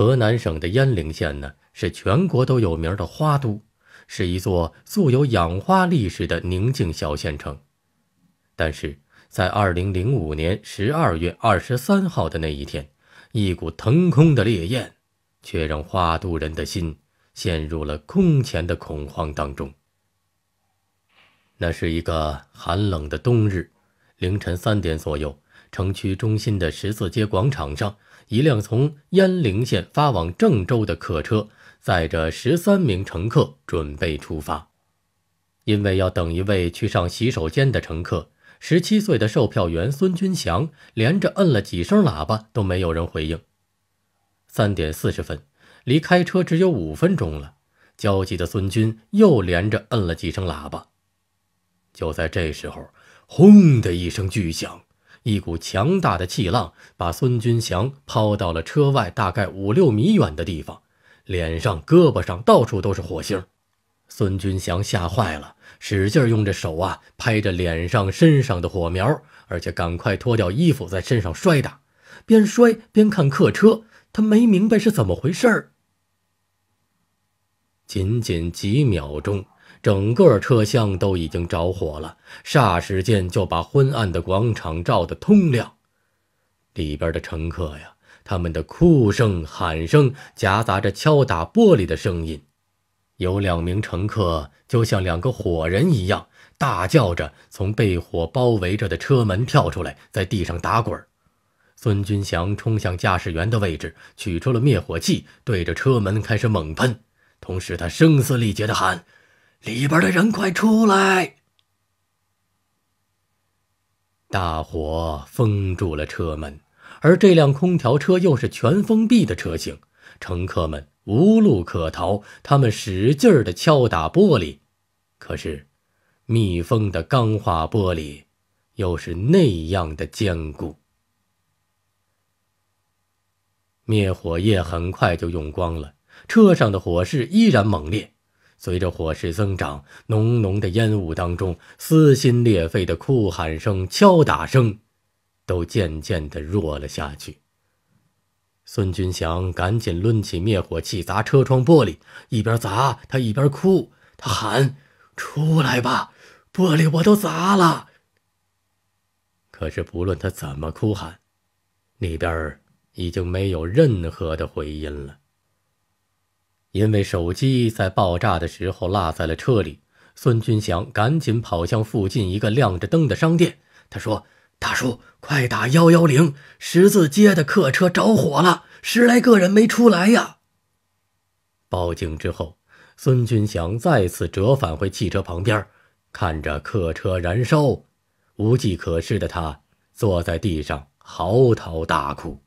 河南省的鄢陵县呢，是全国都有名的花都，是一座素有养花历史的宁静小县城。但是，在二零零五年十二月二十三号的那一天，一股腾空的烈焰，却让花都人的心陷入了空前的恐慌当中。那是一个寒冷的冬日，凌晨三点左右，城区中心的十字街广场上。一辆从鄢陵县发往郑州的客车，载着十三名乘客准备出发。因为要等一位去上洗手间的乘客，十七岁的售票员孙军祥连着摁了几声喇叭都没有人回应。三点四十分，离开车只有五分钟了，焦急的孙军又连着摁了几声喇叭。就在这时候，轰的一声巨响。一股强大的气浪把孙军祥抛到了车外，大概五六米远的地方，脸上、胳膊上到处都是火星。孙军祥吓坏了，使劲用着手啊拍着脸上、身上的火苗，而且赶快脱掉衣服，在身上摔打，边摔边看客车。他没明白是怎么回事儿，仅仅几秒钟。整个车厢都已经着火了，霎时间就把昏暗的广场照得通亮。里边的乘客呀，他们的哭声、喊声夹杂着敲打玻璃的声音。有两名乘客就像两个火人一样，大叫着从被火包围着的车门跳出来，在地上打滚。孙军祥冲向驾驶员的位置，取出了灭火器，对着车门开始猛喷，同时他声嘶力竭地喊。里边的人快出来！大火封住了车门，而这辆空调车又是全封闭的车型，乘客们无路可逃。他们使劲儿的敲打玻璃，可是密封的钢化玻璃又是那样的坚固。灭火液很快就用光了，车上的火势依然猛烈。随着火势增长，浓浓的烟雾当中，撕心裂肺的哭喊声、敲打声，都渐渐的弱了下去。孙军祥赶紧抡起灭火器砸车窗玻璃，一边砸他一边哭，他喊：“出来吧，玻璃我都砸了！”可是，不论他怎么哭喊，里边已经没有任何的回音了。因为手机在爆炸的时候落在了车里，孙军祥赶紧跑向附近一个亮着灯的商店。他说：“大叔，快打幺幺零！十字街的客车着火了，十来个人没出来呀。”报警之后，孙军祥再次折返回汽车旁边，看着客车燃烧，无计可施的他坐在地上嚎啕大哭。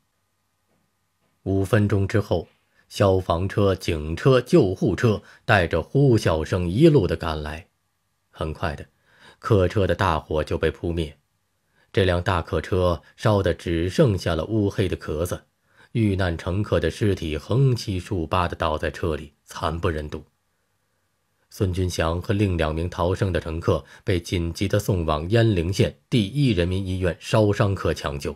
五分钟之后。消防车、警车、救护车带着呼啸声一路的赶来，很快的，客车的大火就被扑灭。这辆大客车烧得只剩下了乌黑的壳子，遇难乘客的尸体横七竖八的倒在车里，惨不忍睹。孙军祥和另两名逃生的乘客被紧急的送往鄢陵县第一人民医院烧伤科抢救。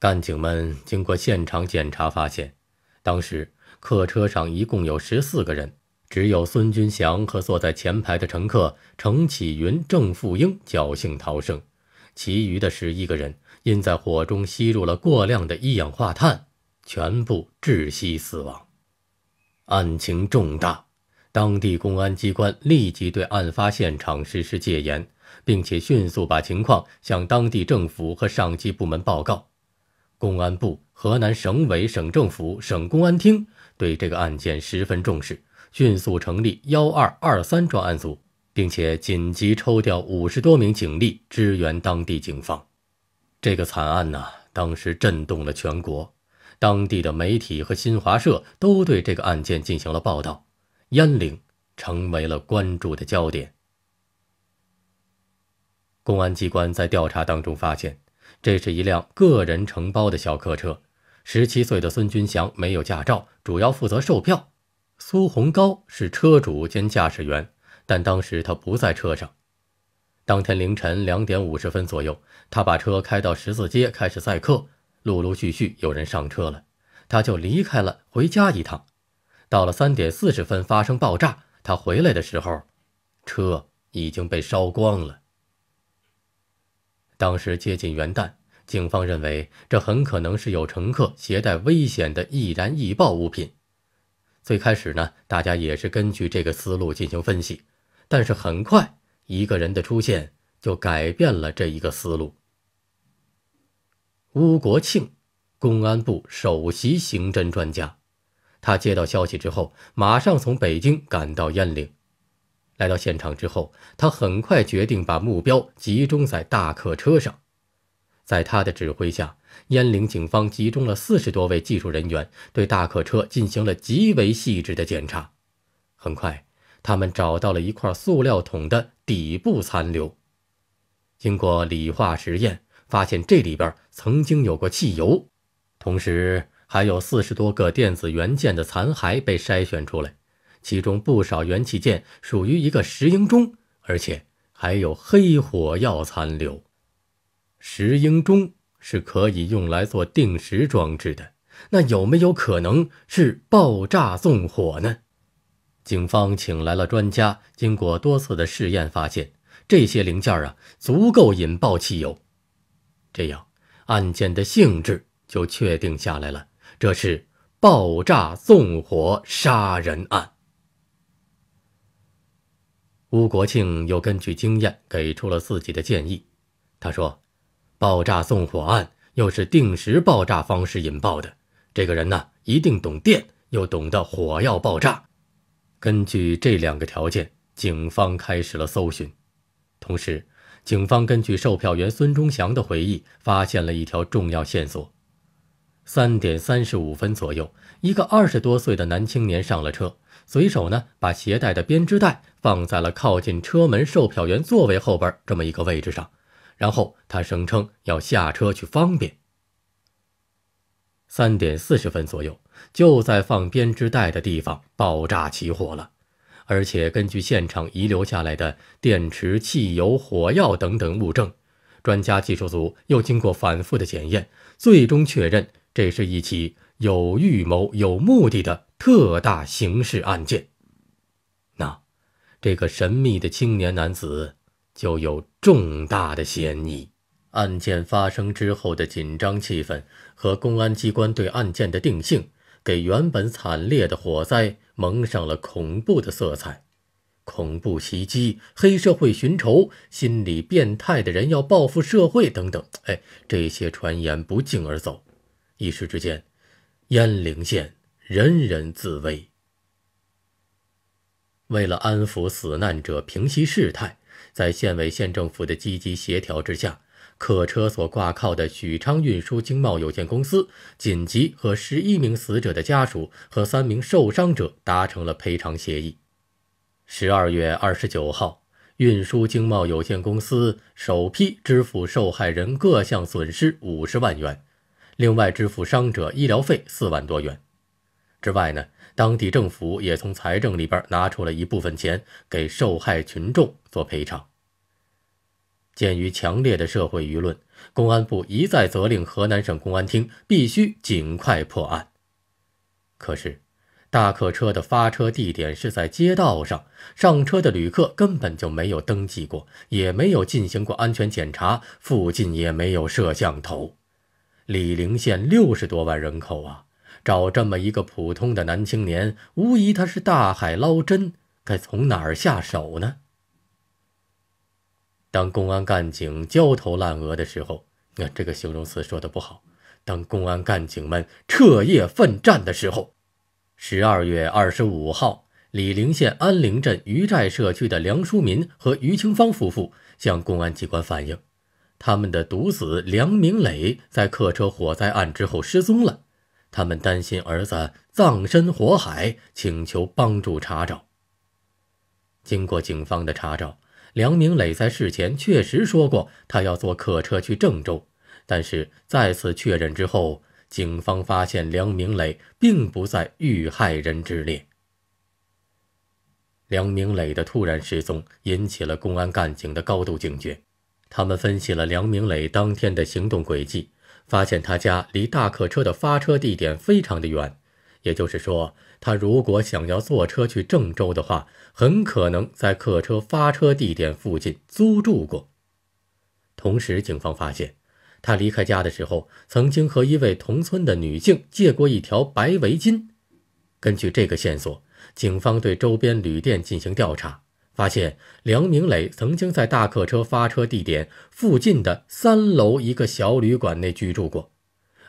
干警们经过现场检查，发现。当时客车上一共有十四个人，只有孙军祥和坐在前排的乘客程启云、郑富英侥幸逃生，其余的十一个人因在火中吸入了过量的一氧化碳，全部窒息死亡。案情重大，当地公安机关立即对案发现场实施戒严，并且迅速把情况向当地政府和上级部门报告。公安部、河南省委、省政府、省公安厅对这个案件十分重视，迅速成立幺二二三专案组，并且紧急抽调五十多名警力支援当地警方。这个惨案呢，当时震动了全国，当地的媒体和新华社都对这个案件进行了报道，鄢陵成为了关注的焦点。公安机关在调查当中发现。这是一辆个人承包的小客车，十七岁的孙军祥没有驾照，主要负责售票。苏洪高是车主兼驾驶员，但当时他不在车上。当天凌晨两点五十分左右，他把车开到十字街开始载客，陆陆续续有人上车了，他就离开了，回家一趟。到了三点四十分发生爆炸，他回来的时候，车已经被烧光了。当时接近元旦。警方认为，这很可能是有乘客携带危险的易燃易爆物品。最开始呢，大家也是根据这个思路进行分析，但是很快一个人的出现就改变了这一个思路。乌国庆，公安部首席刑侦专家，他接到消息之后，马上从北京赶到燕岭，来到现场之后，他很快决定把目标集中在大客车上。在他的指挥下，鄢陵警方集中了四十多位技术人员，对大客车进行了极为细致的检查。很快，他们找到了一块塑料桶的底部残留，经过理化实验，发现这里边曾经有过汽油，同时还有四十多个电子元件的残骸被筛选出来，其中不少元器件属于一个石英钟，而且还有黑火药残留。石英钟是可以用来做定时装置的，那有没有可能是爆炸纵火呢？警方请来了专家，经过多次的试验，发现这些零件啊足够引爆汽油，这样案件的性质就确定下来了，这是爆炸纵火杀人案。吴国庆又根据经验给出了自己的建议，他说。爆炸纵火案又是定时爆炸方式引爆的，这个人呢一定懂电，又懂得火药爆炸。根据这两个条件，警方开始了搜寻。同时，警方根据售票员孙忠祥的回忆，发现了一条重要线索：三点三十五分左右，一个二十多岁的男青年上了车，随手呢把携带的编织袋放在了靠近车门售票员座位后边这么一个位置上。然后他声称要下车去方便。三点四十分左右，就在放编织袋的地方爆炸起火了，而且根据现场遗留下来的电池、汽油、火药等等物证，专家技术组又经过反复的检验，最终确认这是一起有预谋、有目的的特大刑事案件。那这个神秘的青年男子。就有重大的嫌疑。案件发生之后的紧张气氛和公安机关对案件的定性，给原本惨烈的火灾蒙上了恐怖的色彩。恐怖袭击、黑社会寻仇、心理变态的人要报复社会等等，哎，这些传言不胫而走，一时之间，鄢陵县人人自危。为了安抚死难者，平息事态。在县委县政府的积极协调之下，客车所挂靠的许昌运输经贸有限公司紧急和十一名死者的家属和三名受伤者达成了赔偿协议。十二月二十九号，运输经贸有限公司首批支付受害人各项损失五十万元，另外支付伤者医疗费四万多元。之外呢？当地政府也从财政里边拿出了一部分钱给受害群众做赔偿。鉴于强烈的社会舆论，公安部一再责令河南省公安厅必须尽快破案。可是，大客车的发车地点是在街道上，上车的旅客根本就没有登记过，也没有进行过安全检查，附近也没有摄像头。李陵县六十多万人口啊！找这么一个普通的男青年，无疑他是大海捞针。该从哪儿下手呢？当公安干警焦头烂额的时候，那这个形容词说的不好。当公安干警们彻夜奋战的时候，十二月二十五号，李陵县安陵镇余寨社区的梁淑民和于清芳夫妇向公安机关反映，他们的独子梁明磊在客车火灾案之后失踪了。他们担心儿子葬身火海，请求帮助查找。经过警方的查找，梁明磊在事前确实说过他要坐客车去郑州，但是再次确认之后，警方发现梁明磊并不在遇害人之列。梁明磊的突然失踪引起了公安干警的高度警觉，他们分析了梁明磊当天的行动轨迹。发现他家离大客车的发车地点非常的远，也就是说，他如果想要坐车去郑州的话，很可能在客车发车地点附近租住过。同时，警方发现，他离开家的时候曾经和一位同村的女性借过一条白围巾。根据这个线索，警方对周边旅店进行调查。发现梁明磊曾经在大客车发车地点附近的三楼一个小旅馆内居住过，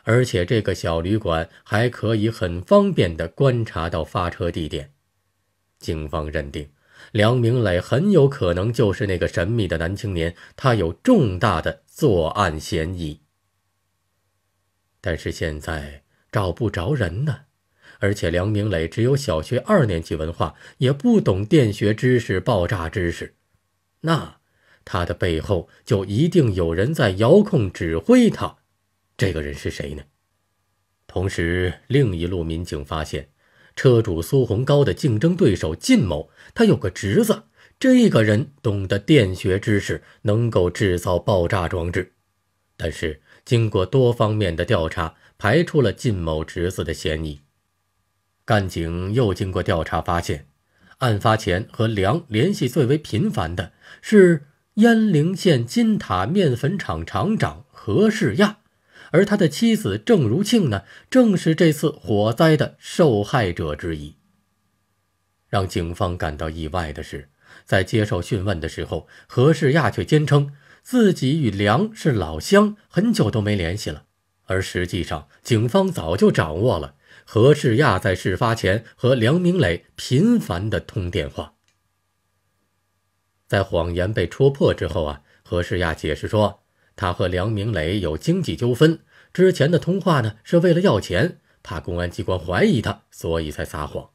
而且这个小旅馆还可以很方便地观察到发车地点。警方认定，梁明磊很有可能就是那个神秘的男青年，他有重大的作案嫌疑。但是现在找不着人呢。而且梁明磊只有小学二年级文化，也不懂电学知识、爆炸知识，那他的背后就一定有人在遥控指挥他。这个人是谁呢？同时，另一路民警发现，车主苏洪高的竞争对手靳某，他有个侄子，这个人懂得电学知识，能够制造爆炸装置。但是经过多方面的调查，排除了靳某侄子的嫌疑。干警又经过调查发现，案发前和梁联系最为频繁的是鄢陵县金塔面粉厂厂长何世亚，而他的妻子郑如庆呢，正是这次火灾的受害者之一。让警方感到意外的是，在接受讯问的时候，何世亚却坚称自己与梁是老乡，很久都没联系了，而实际上，警方早就掌握了。何世亚在事发前和梁明磊频繁的通电话，在谎言被戳破之后啊，何世亚解释说，他和梁明磊有经济纠纷，之前的通话呢是为了要钱，怕公安机关怀疑他，所以才撒谎。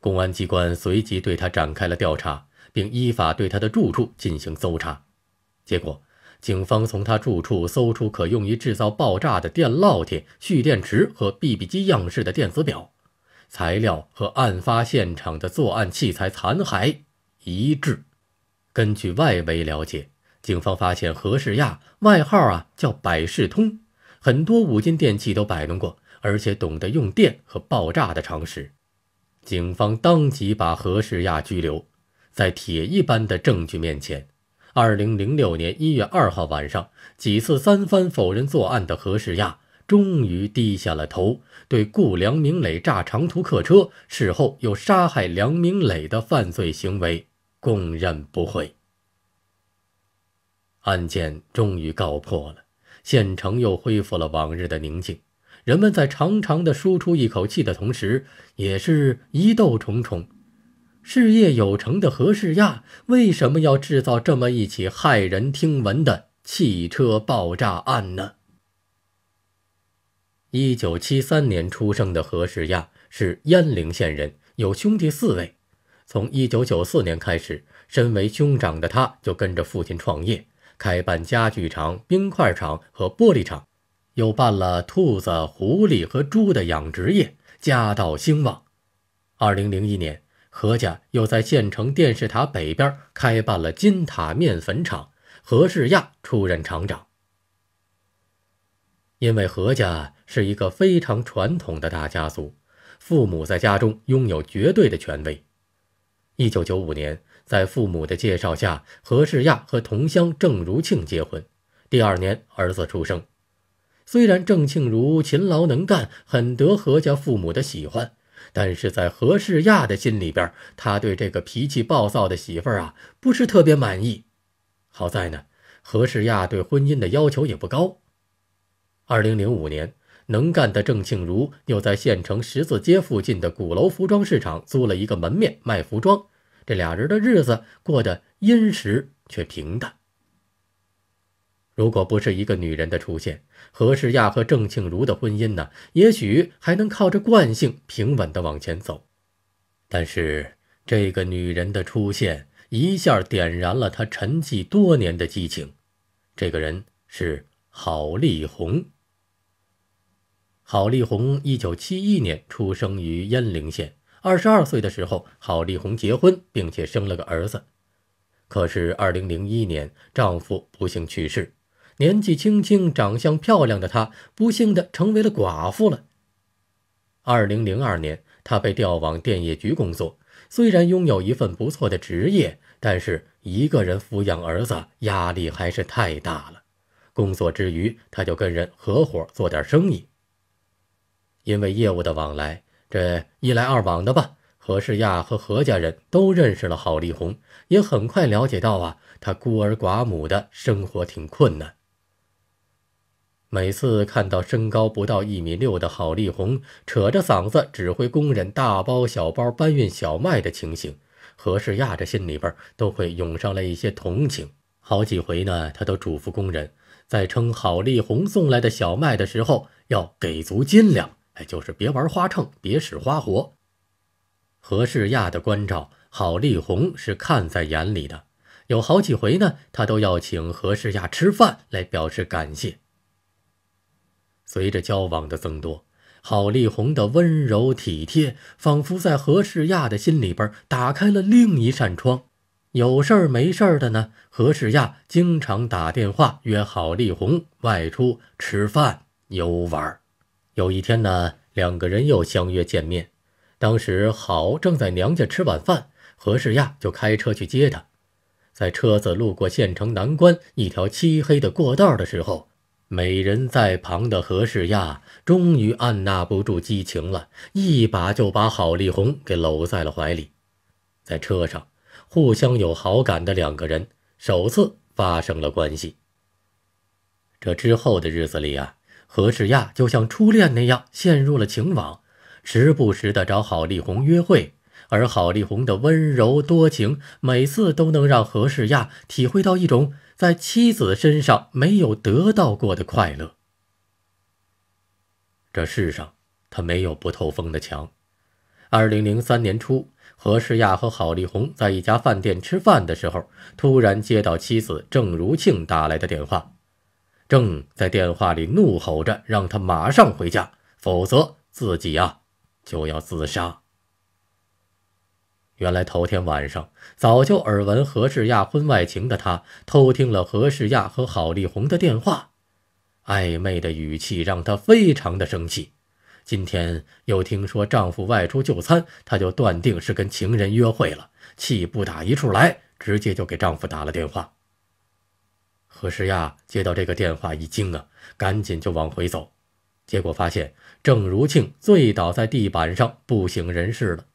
公安机关随即对他展开了调查，并依法对他的住处进行搜查，结果。警方从他住处搜出可用于制造爆炸的电烙铁、蓄电池和 BB 机样式的电子表，材料和案发现场的作案器材残骸一致。根据外围了解，警方发现何世亚外号啊叫“百事通”，很多五金电器都摆弄过，而且懂得用电和爆炸的常识。警方当即把何世亚拘留。在铁一般的证据面前。二零零六年一月二号晚上，几次三番否认作案的何世亚，终于低下了头，对雇梁明磊炸长途客车，事后又杀害梁明磊的犯罪行为供认不讳。案件终于告破了，县城又恢复了往日的宁静。人们在长长的舒出一口气的同时，也是疑窦重重。事业有成的何世亚为什么要制造这么一起骇人听闻的汽车爆炸案呢？一九七三年出生的何世亚是鄢陵县人，有兄弟四位。从一九九四年开始，身为兄长的他就跟着父亲创业，开办家具厂、冰块厂和玻璃厂，又办了兔子、狐狸和猪的养殖业，家道兴旺。二零零一年。何家又在县城电视塔北边开办了金塔面粉厂，何世亚出任厂长。因为何家是一个非常传统的大家族，父母在家中拥有绝对的权威。一九九五年，在父母的介绍下，何世亚和同乡郑如庆结婚，第二年儿子出生。虽然郑庆如勤劳能干，很得何家父母的喜欢。但是在何世亚的心里边，他对这个脾气暴躁的媳妇儿啊，不是特别满意。好在呢，何世亚对婚姻的要求也不高。二零零五年，能干的郑庆如又在县城十字街附近的鼓楼服装市场租了一个门面卖服装，这俩人的日子过得殷实却平淡。如果不是一个女人的出现，何世亚和郑庆如的婚姻呢，也许还能靠着惯性平稳地往前走。但是这个女人的出现，一下点燃了他沉寂多年的激情。这个人是郝丽红。郝丽红一九七一年出生于鄢陵县。二十二岁的时候，郝丽红结婚，并且生了个儿子。可是二零零一年，丈夫不幸去世。年纪轻轻、长相漂亮的她，不幸的成为了寡妇了。二零零二年，她被调往电业局工作。虽然拥有一份不错的职业，但是一个人抚养儿子，压力还是太大了。工作之余，她就跟人合伙做点生意。因为业务的往来，这一来二往的吧，何世亚和何家人都认识了郝丽红，也很快了解到啊，她孤儿寡母的生活挺困难。每次看到身高不到一米六的郝丽红扯着嗓子指挥工人大包小包搬运小麦的情形，何世亚这心里边都会涌上来一些同情。好几回呢，他都嘱咐工人在称郝丽红送来的小麦的时候要给足斤两，哎，就是别玩花秤，别使花活。何世亚的关照，郝丽红是看在眼里的。有好几回呢，他都要请何世亚吃饭来表示感谢。随着交往的增多，郝丽红的温柔体贴仿佛在何世亚的心里边打开了另一扇窗。有事儿没事儿的呢，何世亚经常打电话约郝丽红外出吃饭游玩。有一天呢，两个人又相约见面。当时郝正在娘家吃晚饭，何世亚就开车去接他。在车子路过县城南关一条漆黑的过道的时候。美人在旁的何世亚终于按捺不住激情了，一把就把郝丽红给搂在了怀里。在车上，互相有好感的两个人首次发生了关系。这之后的日子里啊，何世亚就像初恋那样陷入了情网，时不时的找郝丽红约会。而郝丽红的温柔多情，每次都能让何世亚体会到一种。在妻子身上没有得到过的快乐。这世上，他没有不透风的墙。二零零三年初，何世亚和郝丽红在一家饭店吃饭的时候，突然接到妻子郑如庆打来的电话，正在电话里怒吼着让他马上回家，否则自己呀就要自杀。原来头天晚上早就耳闻何世亚婚外情的她，偷听了何世亚和郝丽红的电话，暧昧的语气让她非常的生气。今天又听说丈夫外出就餐，她就断定是跟情人约会了，气不打一处来，直接就给丈夫打了电话。何世亚接到这个电话一惊啊，赶紧就往回走，结果发现郑如庆醉倒在地板上，不省人事了。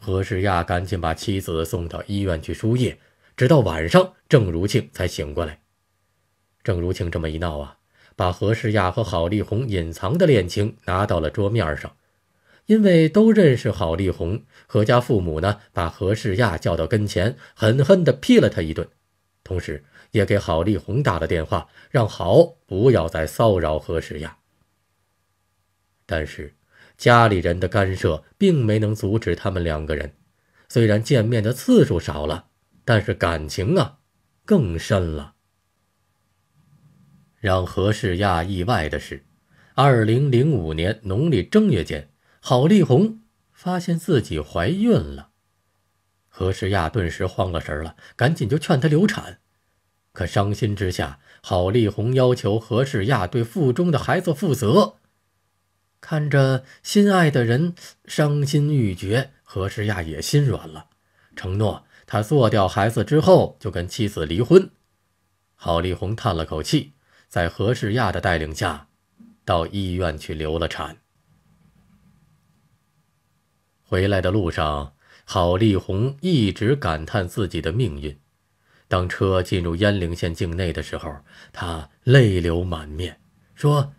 何世亚赶紧把妻子送到医院去输液，直到晚上，郑如庆才醒过来。郑如庆这么一闹啊，把何世亚和郝丽红隐藏的恋情拿到了桌面上。因为都认识郝丽红，何家父母呢，把何世亚叫到跟前，狠狠地批了他一顿，同时也给郝丽红打了电话，让郝不要再骚扰何世亚。但是。家里人的干涉并没能阻止他们两个人，虽然见面的次数少了，但是感情啊更深了。让何世亚意外的是，二零零五年农历正月间，郝丽红发现自己怀孕了，何世亚顿时慌了神了，赶紧就劝她流产。可伤心之下，郝丽红要求何世亚对腹中的孩子负责。看着心爱的人伤心欲绝，何世亚也心软了，承诺他做掉孩子之后就跟妻子离婚。郝丽红叹了口气，在何世亚的带领下，到医院去流了产。回来的路上，郝丽红一直感叹自己的命运。当车进入鄢陵县境内的时候，他泪流满面，说。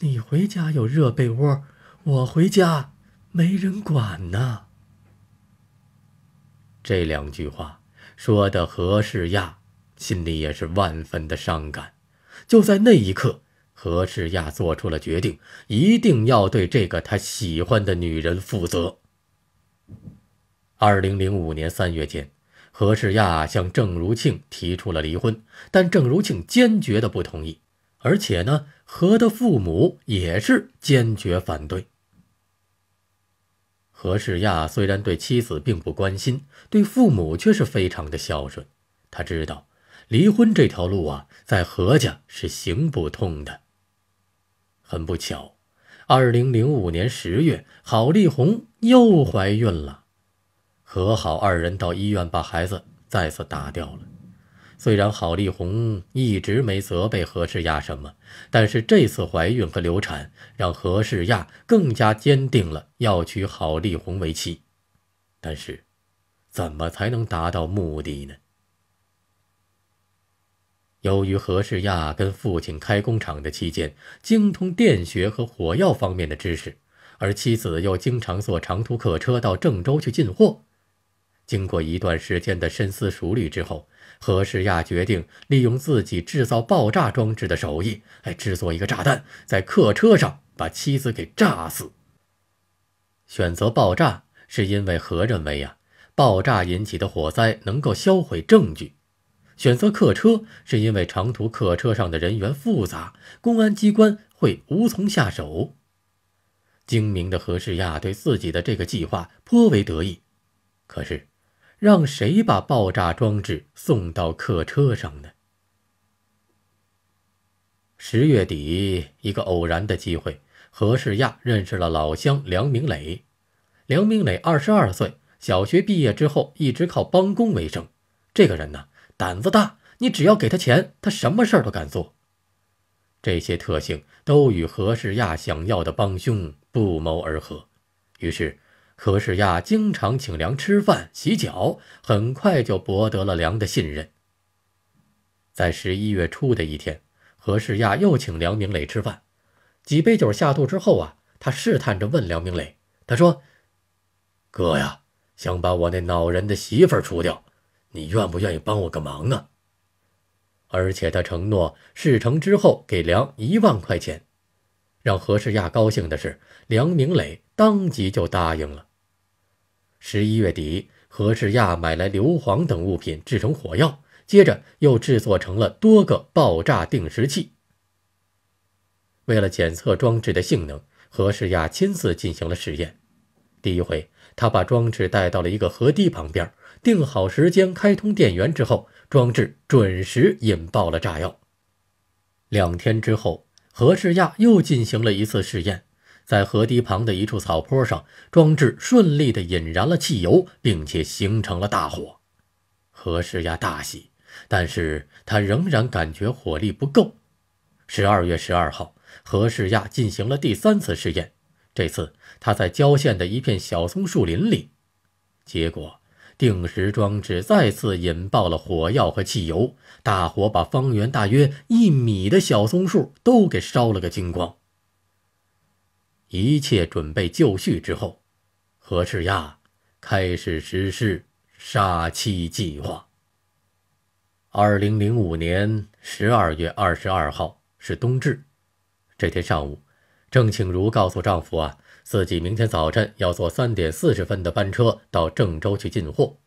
你回家有热被窝，我回家没人管呐。这两句话说的何世亚心里也是万分的伤感。就在那一刻，何世亚做出了决定，一定要对这个他喜欢的女人负责。二零零五年三月间，何世亚向郑如庆提出了离婚，但郑如庆坚决的不同意，而且呢。何的父母也是坚决反对。何世亚虽然对妻子并不关心，对父母却是非常的孝顺。他知道离婚这条路啊，在何家是行不通的。很不巧，二零零五年十月，郝丽红又怀孕了，何好二人到医院把孩子再次打掉了。虽然郝丽红一直没责备何世亚什么，但是这次怀孕和流产让何世亚更加坚定了要娶郝丽红为妻。但是，怎么才能达到目的呢？由于何世亚跟父亲开工厂的期间，精通电学和火药方面的知识，而妻子又经常坐长途客车到郑州去进货，经过一段时间的深思熟虑之后。何世亚决定利用自己制造爆炸装置的手艺，来制作一个炸弹，在客车上把妻子给炸死。选择爆炸是因为何认为呀，爆炸引起的火灾能够销毁证据；选择客车是因为长途客车上的人员复杂，公安机关会无从下手。精明的何世亚对自己的这个计划颇为得意，可是。让谁把爆炸装置送到客车上呢？十月底，一个偶然的机会，何世亚认识了老乡梁明磊。梁明磊二十二岁，小学毕业之后一直靠帮工为生。这个人呢，胆子大，你只要给他钱，他什么事儿都敢做。这些特性都与何世亚想要的帮凶不谋而合，于是。何世亚经常请梁吃饭、洗脚，很快就博得了梁的信任。在十一月初的一天，何世亚又请梁明磊吃饭，几杯酒下肚之后啊，他试探着问梁明磊：“他说，哥呀，想把我那恼人的媳妇儿除掉，你愿不愿意帮我个忙啊？”而且他承诺事成之后给梁一万块钱。让何世亚高兴的是，梁明磊当即就答应了。十一月底，何世亚买来硫磺等物品制成火药，接着又制作成了多个爆炸定时器。为了检测装置的性能，何世亚亲自进行了实验。第一回，他把装置带到了一个河堤旁边，定好时间，开通电源之后，装置准时引爆了炸药。两天之后，何世亚又进行了一次试验。在河堤旁的一处草坡上，装置顺利地引燃了汽油，并且形成了大火。何世亚大喜，但是他仍然感觉火力不够。十二月十二号，何世亚进行了第三次试验。这次他在郊县的一片小松树林里，结果定时装置再次引爆了火药和汽油，大火把方圆大约一米的小松树都给烧了个精光。一切准备就绪之后，何世亚开始实施杀妻计划。二零零五年十二月二十二号是冬至，这天上午，郑庆如告诉丈夫啊，自己明天早晨要坐三点四十分的班车到郑州去进货。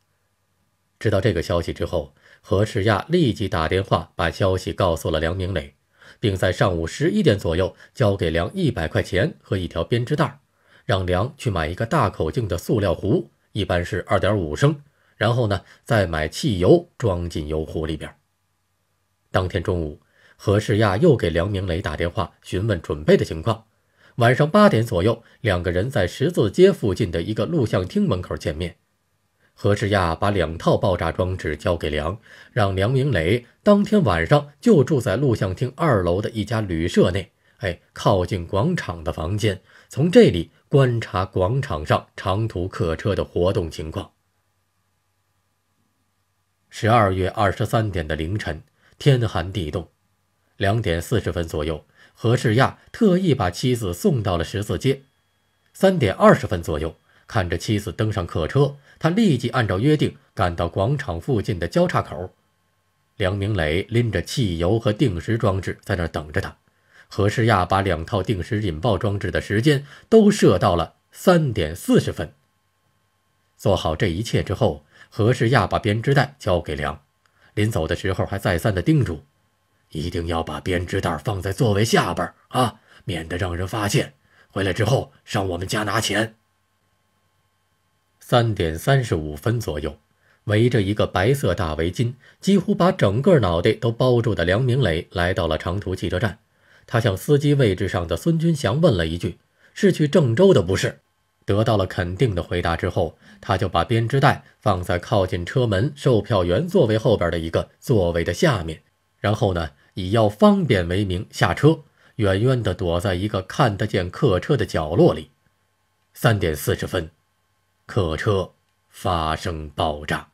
知道这个消息之后，何世亚立即打电话把消息告诉了梁明磊。并在上午十一点左右交给梁一百块钱和一条编织袋，让梁去买一个大口径的塑料壶，一般是二点五升，然后呢再买汽油装进油壶里边。当天中午，何世亚又给梁明磊打电话询问准备的情况。晚上八点左右，两个人在十字街附近的一个录像厅门口见面。何世亚把两套爆炸装置交给梁，让梁明磊当天晚上就住在录像厅二楼的一家旅社内，哎，靠近广场的房间，从这里观察广场上长途客车的活动情况。十二月二十三点的凌晨，天寒地冻，两点四十分左右，何世亚特意把妻子送到了十字街，三点二十分左右。看着妻子登上客车，他立即按照约定赶到广场附近的交叉口。梁明磊拎着汽油和定时装置在那儿等着他。何世亚把两套定时引爆装置的时间都设到了三点四十分。做好这一切之后，何世亚把编织袋交给梁，临走的时候还再三的叮嘱：“一定要把编织袋放在座位下边啊，免得让人发现。回来之后上我们家拿钱。”三点三十五分左右，围着一个白色大围巾，几乎把整个脑袋都包住的梁明磊来到了长途汽车站。他向司机位置上的孙军祥问了一句：“是去郑州的，不是？”得到了肯定的回答之后，他就把编织袋放在靠近车门、售票员座位后边的一个座位的下面，然后呢，以要方便为名下车，远远地躲在一个看得见客车的角落里。三点四十分。客车发生爆炸。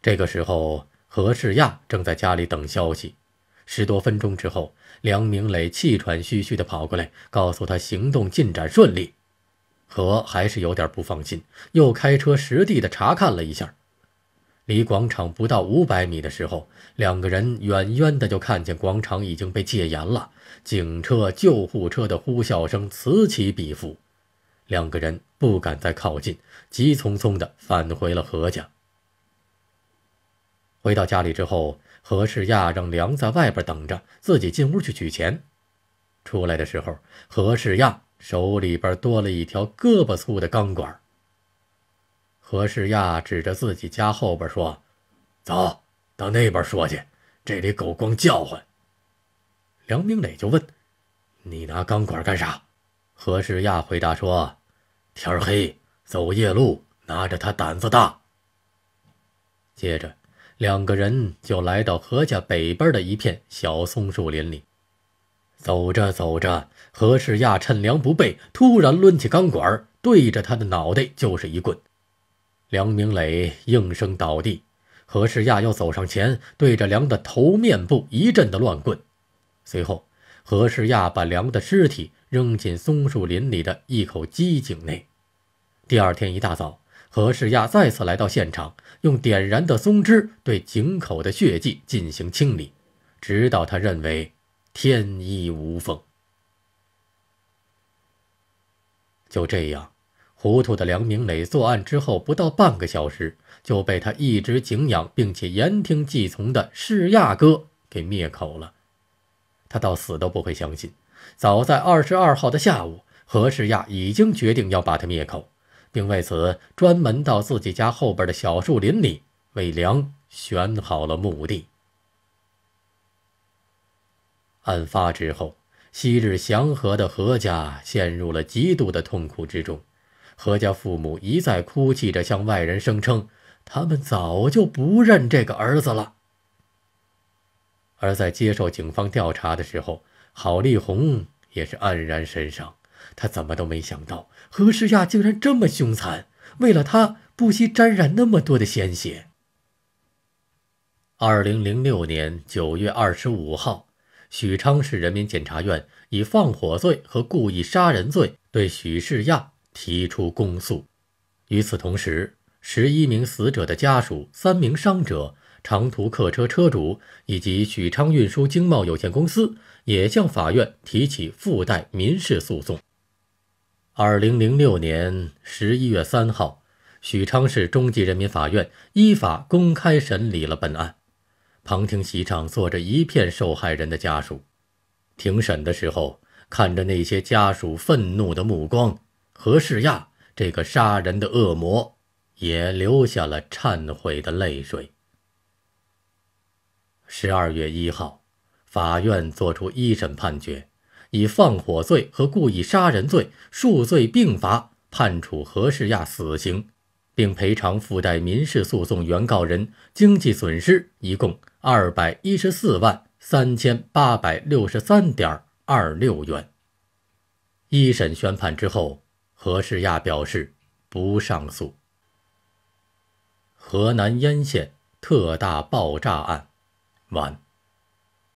这个时候，何世亚正在家里等消息。十多分钟之后，梁明磊气喘吁吁地跑过来，告诉他行动进展顺利。何还是有点不放心，又开车实地地查看了一下。离广场不到五百米的时候，两个人远远的就看见广场已经被戒严了，警车、救护车的呼啸声此起彼伏。两个人不敢再靠近，急匆匆地返回了何家。回到家里之后，何世亚让梁在外边等着，自己进屋去取钱。出来的时候，何世亚手里边多了一条胳膊粗的钢管。何世亚指着自己家后边说：“走到那边说去，这里狗光叫唤。”梁明磊就问：“你拿钢管干啥？”何世亚回答说：“天黑，走夜路，拿着他胆子大。”接着，两个人就来到何家北边的一片小松树林里。走着走着，何世亚趁梁不备，突然抡起钢管，对着他的脑袋就是一棍。梁明磊应声倒地。何世亚又走上前，对着梁的头面部一阵的乱棍。随后，何世亚把梁的尸体。扔进松树林里的一口机井内。第二天一大早，何世亚再次来到现场，用点燃的松枝对井口的血迹进行清理，直到他认为天衣无缝。就这样，糊涂的梁明磊作案之后不到半个小时，就被他一直敬仰并且言听计从的世亚哥给灭口了。他到死都不会相信。早在二十二号的下午，何世亚已经决定要把他灭口，并为此专门到自己家后边的小树林里为梁选好了墓地。案发之后，昔日祥和的何家陷入了极度的痛苦之中，何家父母一再哭泣着向外人声称，他们早就不认这个儿子了。而在接受警方调查的时候，郝丽红。也是黯然神伤，他怎么都没想到何世亚竟然这么凶残，为了他不惜沾染那么多的鲜血。二零零六年九月二十五号，许昌市人民检察院以放火罪和故意杀人罪对许世亚提出公诉。与此同时，十一名死者的家属、三名伤者。长途客车车主以及许昌运输经贸有限公司也向法院提起附带民事诉讼。二零零六年十一月三号，许昌市中级人民法院依法公开审理了本案。旁听席上坐着一片受害人的家属。庭审的时候，看着那些家属愤怒的目光，何世亚这个杀人的恶魔也流下了忏悔的泪水。十二月一号，法院作出一审判决，以放火罪和故意杀人罪数罪并罚，判处何世亚死刑，并赔偿附带民事诉讼原告人经济损失一共二百一十四万三千八百六十三点二六元。一审宣判之后，何世亚表示不上诉。河南鄢县特大爆炸案。one.